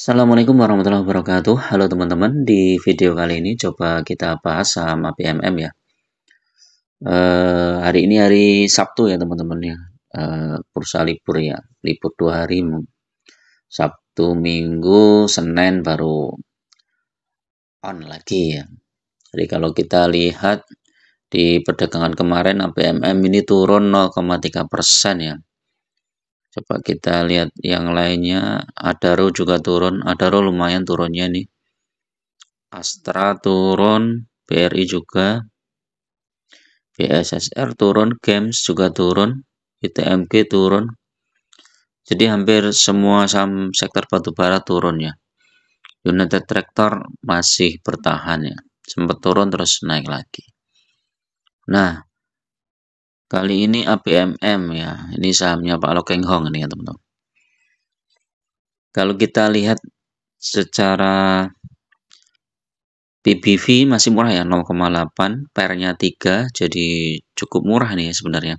Assalamualaikum warahmatullahi wabarakatuh. Halo teman-teman, di video kali ini coba kita bahas saham APMM ya. E, hari ini hari Sabtu ya teman-teman ya. E, bursa libur ya, libur dua hari. Sabtu, Minggu, Senin baru on lagi ya. Jadi kalau kita lihat di perdagangan kemarin APMM ini turun 0,3 persen ya Coba kita lihat yang lainnya. Adaro juga turun. Adaro lumayan turunnya nih. Astra turun. BRI juga. BSSR turun. Games juga turun. ITMG turun. Jadi hampir semua saham sektor batubara turun ya. United Tractor masih bertahan ya. Sempat turun terus naik lagi. Nah, Kali ini APMM ya. Ini sahamnya Pak Lokeng Hong ini ya, teman-teman. Kalau kita lihat secara PBV masih murah ya 0,8 pernya 3 jadi cukup murah nih sebenarnya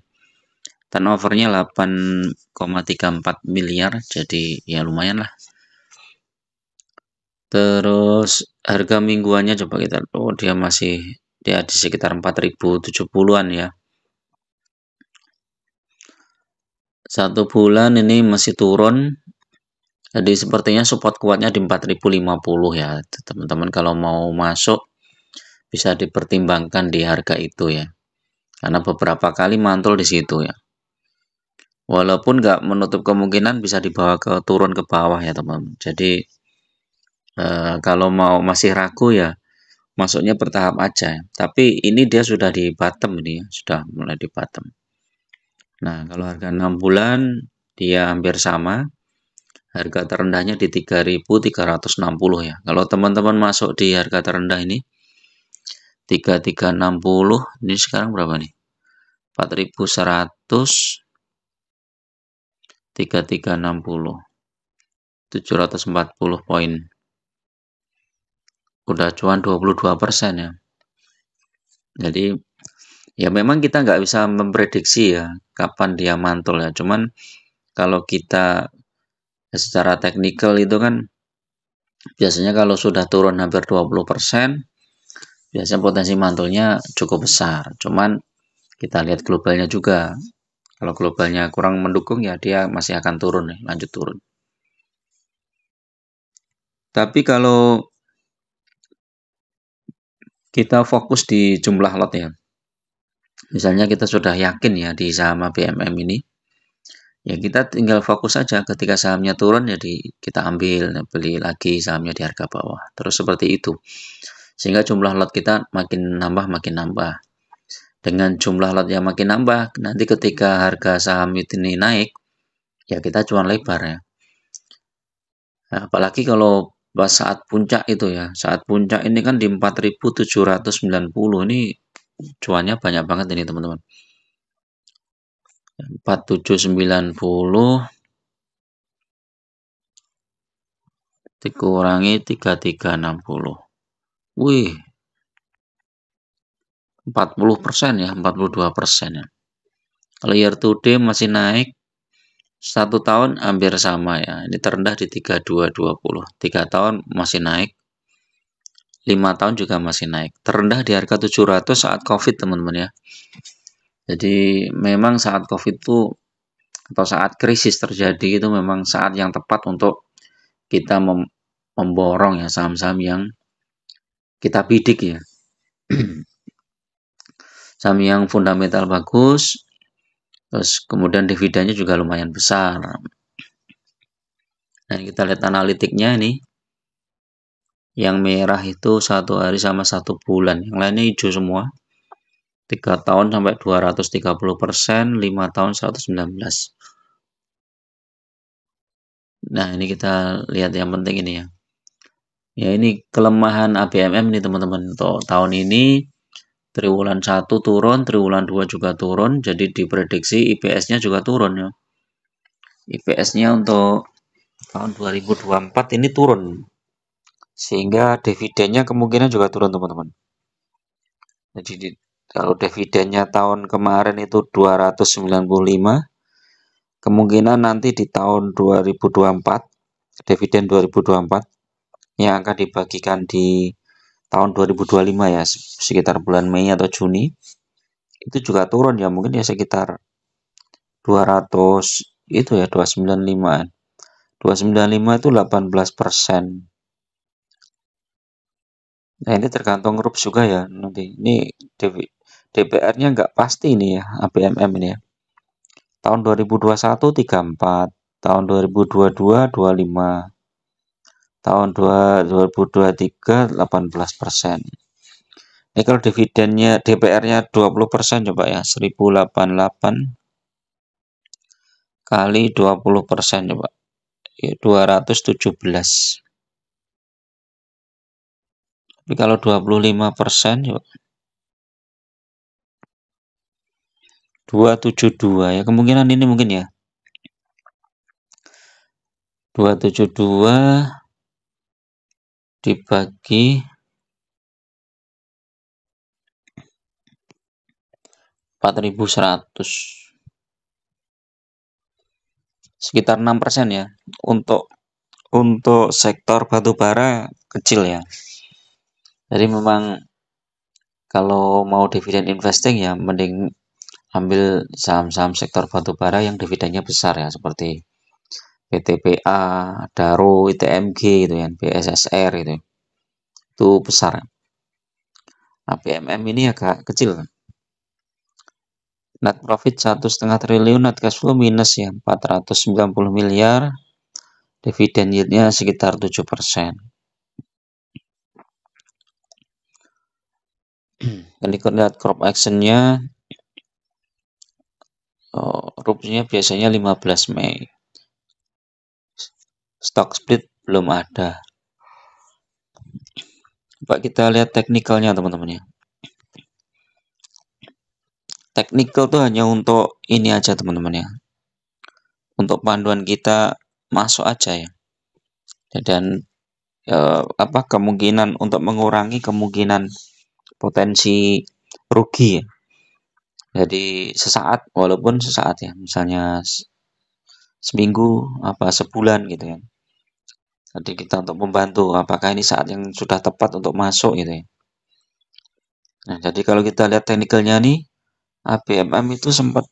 turnovernya 8,34 miliar jadi ya lumayan lah terus harga mingguannya coba kita oh dia masih dia di sekitar 4070-an ya satu bulan ini masih turun jadi sepertinya support kuatnya di 4050 ya teman-teman kalau mau masuk bisa dipertimbangkan di harga itu ya karena beberapa kali mantul di situ ya walaupun nggak menutup kemungkinan bisa dibawa ke turun ke bawah ya teman teman jadi eh, kalau mau masih ragu ya masuknya bertahap aja tapi ini dia sudah di bottom ini ya. sudah mulai di bottom Nah, kalau harga 6 bulan dia hampir sama. Harga terendahnya di 3.360 ya. Kalau teman-teman masuk di harga terendah ini 3360 ini sekarang berapa nih? 4100 3360 740 poin. Udah cuan 22% ya. Jadi ya memang kita nggak bisa memprediksi ya kapan dia mantul ya cuman kalau kita secara teknikal itu kan biasanya kalau sudah turun hampir 20% biasanya potensi mantulnya cukup besar cuman kita lihat globalnya juga kalau globalnya kurang mendukung ya dia masih akan turun ya, lanjut turun tapi kalau kita fokus di jumlah lot ya misalnya kita sudah yakin ya di saham BMM ini ya kita tinggal fokus saja ketika sahamnya turun jadi ya kita ambil ya beli lagi sahamnya di harga bawah terus seperti itu sehingga jumlah lot kita makin nambah makin nambah dengan jumlah lot yang makin nambah nanti ketika harga saham itu ini naik ya kita cuan lebar ya nah, apalagi kalau pas saat puncak itu ya saat puncak ini kan di 4790 ini cuannya banyak banget ini teman-teman 4790 dikurangi 3360 wih 40 persen ya 42 persen ya kalau year to day masih naik satu tahun hampir sama ya ini terendah di 3220 tiga tahun masih naik 5 tahun juga masih naik. Terendah di harga 700 saat Covid, teman-teman ya. Jadi memang saat Covid itu atau saat krisis terjadi itu memang saat yang tepat untuk kita mem memborong ya saham-saham yang kita bidik ya. saham yang fundamental bagus, terus kemudian dividennya juga lumayan besar. Dan kita lihat analitiknya ini. Yang merah itu satu hari sama satu bulan. Yang lainnya hijau semua. 3 tahun sampai 230 persen, 5 tahun 119. Nah ini kita lihat yang penting ini ya. Ya ini kelemahan ABMM ini teman-teman. Untuk Tahun ini triwulan 1 turun, triwulan 2 juga turun, jadi diprediksi IPS-nya juga turun ya. IPS-nya untuk tahun 2024 ini turun sehingga dividennya kemungkinan juga turun teman-teman jadi kalau dividennya tahun kemarin itu 295 kemungkinan nanti di tahun 2024 dividen 2024 yang akan dibagikan di tahun 2025 ya sekitar bulan Mei atau Juni itu juga turun ya mungkin ya sekitar 200 itu ya 295 295 itu 18 persen Nah ini tergantung grup juga ya nanti. Ini DPR-nya nggak pasti ini ya APMM ini ya. Tahun 2021 34, tahun 2022 25, tahun 2023 18 persen. Ini kalau dividennya DPR-nya 20 persen coba ya 1088 kali 20 persen coba 217 ya, tapi kalau 25 persen, 272 ya, ya, kemungkinan ini mungkin ya. 272 dibagi 4100 sekitar 6% ya untuk untuk sektor batu bara kecil ya jadi memang kalau mau dividen investing ya mending ambil saham-saham sektor batubara yang dividennya besar ya seperti PTPA, Daro, ITMG itu ya, BSSR itu Itu besar. Nah, BMM ini agak kecil. Kan? Net profit satu setengah triliun, net cash flow minus ya 490 miliar, dividen yieldnya sekitar 7 persen. kita lihat crop actionnya oh, rupanya biasanya 15 Mei stock split belum ada Pak, kita lihat teknikalnya teman-teman ya teknikal tuh hanya untuk ini aja teman-teman ya untuk panduan kita masuk aja ya dan eh, apa kemungkinan untuk mengurangi kemungkinan potensi rugi ya. Jadi sesaat walaupun sesaat ya, misalnya seminggu apa sebulan gitu ya. Jadi kita untuk membantu apakah ini saat yang sudah tepat untuk masuk gitu ya. Nah, jadi kalau kita lihat teknikalnya nih ABMM itu sempat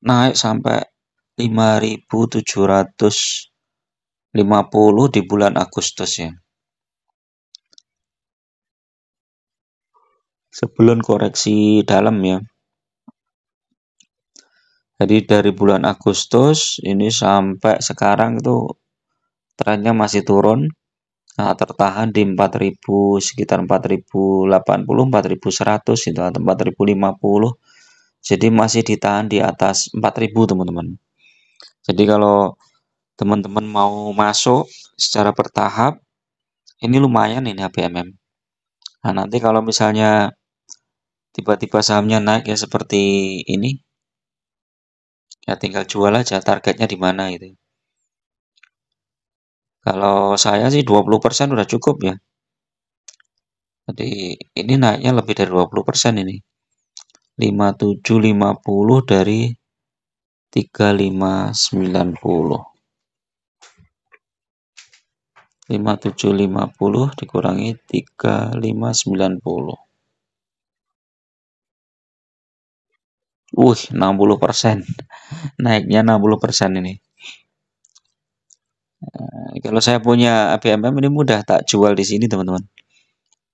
naik sampai 5750 di bulan Agustus ya. sebelum koreksi dalam ya. Jadi dari bulan Agustus ini sampai sekarang itu trennya masih turun. Nah, tertahan di 4000 sekitar 4080, 4100 itu atau 4050. Jadi masih ditahan di atas 4000, teman-teman. Jadi kalau teman-teman mau masuk secara bertahap ini lumayan ini HBMM. Nah, nanti kalau misalnya tiba-tiba sahamnya naik ya seperti ini ya tinggal jual aja targetnya di mana itu kalau saya sih 20% udah cukup ya jadi ini naiknya lebih dari 20% ini 5750 dari 3590 5750 dikurangi 3590 Wih, 60%. Naiknya 60% ini. Nah, kalau saya punya BMM ini mudah tak jual di sini, teman-teman.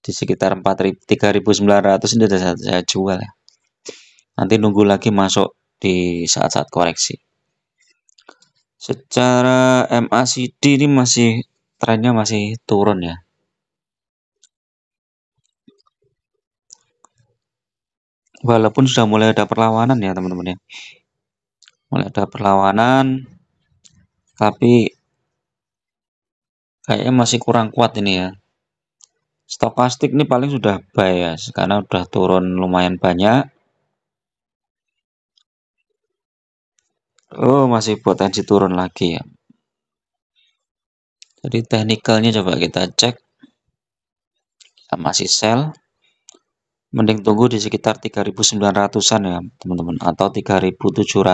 Di sekitar 3.900 ini sudah saya jual ya. Nanti nunggu lagi masuk di saat-saat koreksi. Secara MACD ini masih trennya masih turun ya. walaupun sudah mulai ada perlawanan ya teman-teman ya mulai ada perlawanan tapi kayaknya masih kurang kuat ini ya stokastik ini paling sudah buy ya karena sudah turun lumayan banyak Oh masih potensi turun lagi ya jadi teknikalnya coba kita cek masih sell mending tunggu di sekitar 3.900an ya teman-teman atau 3.700 3.800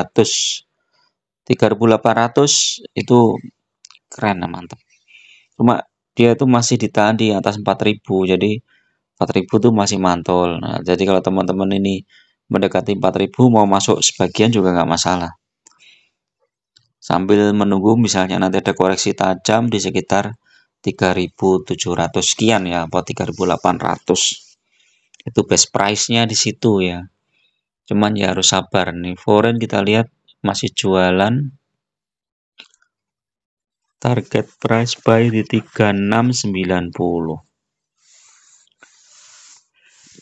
itu keren ya mantap cuma dia itu masih ditahan di atas 4.000 jadi 4.000 itu masih mantul nah, jadi kalau teman-teman ini mendekati 4.000 mau masuk sebagian juga nggak masalah sambil menunggu misalnya nanti ada koreksi tajam di sekitar 3700 sekian ya atau 3800 itu best price-nya di situ ya. Cuman ya harus sabar nih. Foreign kita lihat masih jualan. Target price buy di 3690.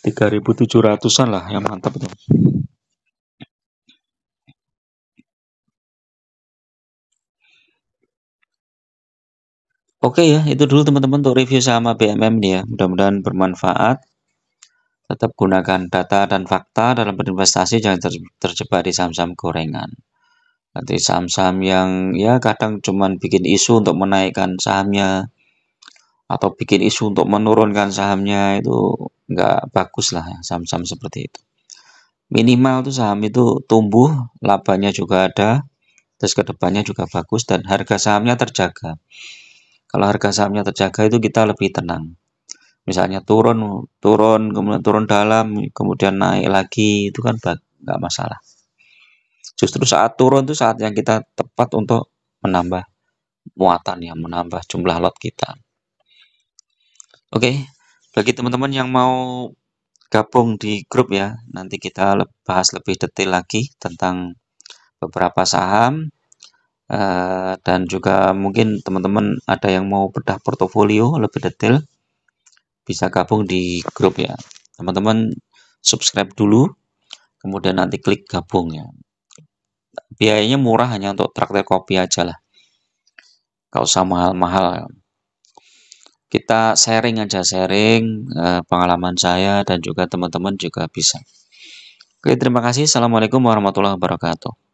3700-an lah yang mantap itu. Oke ya, itu dulu teman-teman untuk review sama BMM nih ya. Mudah-mudahan bermanfaat. Tetap gunakan data dan fakta dalam berinvestasi, jangan ter terjebak di saham-saham gorengan. Nanti saham-saham yang ya kadang cuma bikin isu untuk menaikkan sahamnya atau bikin isu untuk menurunkan sahamnya itu nggak bagus lah saham-saham seperti itu. Minimal tuh saham itu tumbuh, labanya juga ada, terus kedepannya juga bagus dan harga sahamnya terjaga. Kalau harga sahamnya terjaga itu kita lebih tenang misalnya turun turun kemudian turun dalam kemudian naik lagi itu kan nggak masalah justru saat turun itu saat yang kita tepat untuk menambah muatan ya menambah jumlah lot kita oke bagi teman-teman yang mau gabung di grup ya nanti kita bahas lebih detail lagi tentang beberapa saham eh, dan juga mungkin teman-teman ada yang mau bedah portofolio lebih detail bisa gabung di grup ya. Teman-teman subscribe dulu, kemudian nanti klik gabung ya. Biayanya murah hanya untuk traktir kopi aja lah. Gak usah mahal-mahal. Ya. Kita sharing aja sharing eh, pengalaman saya dan juga teman-teman juga bisa. Oke, terima kasih. Assalamualaikum warahmatullahi wabarakatuh.